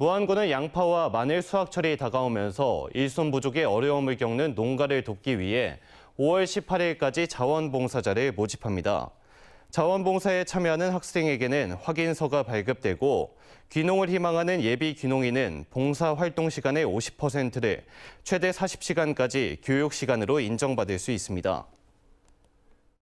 무안군은 양파와 마늘 수확철이 다가오면서 일손 부족의 어려움을 겪는 농가를 돕기 위해 5월 18일까지 자원봉사자를 모집합니다. 자원봉사에 참여하는 학생에게는 확인서가 발급되고 귀농을 희망하는 예비 귀농인은 봉사 활동 시간의 50%를 최대 40시간까지 교육 시간으로 인정받을 수 있습니다.